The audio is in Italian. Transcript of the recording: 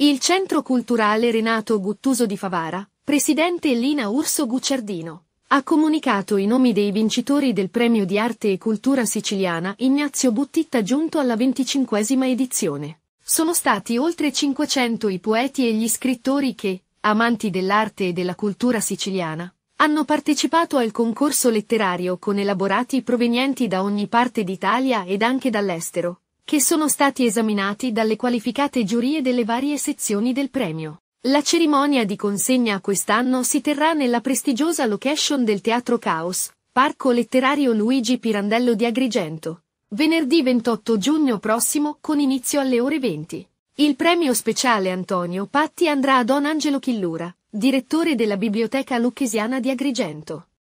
Il Centro Culturale Renato Guttuso di Favara, presidente Lina Urso Gucciardino, ha comunicato i nomi dei vincitori del Premio di Arte e Cultura Siciliana Ignazio Buttitta giunto alla venticinquesima edizione. Sono stati oltre 500 i poeti e gli scrittori che, amanti dell'arte e della cultura siciliana, hanno partecipato al concorso letterario con elaborati provenienti da ogni parte d'Italia ed anche dall'estero, che sono stati esaminati dalle qualificate giurie delle varie sezioni del premio. La cerimonia di consegna quest'anno si terrà nella prestigiosa location del Teatro Caos, Parco Letterario Luigi Pirandello di Agrigento, venerdì 28 giugno prossimo con inizio alle ore 20. Il premio speciale Antonio Patti andrà a Don Angelo Chillura, direttore della Biblioteca Lucchesiana di Agrigento.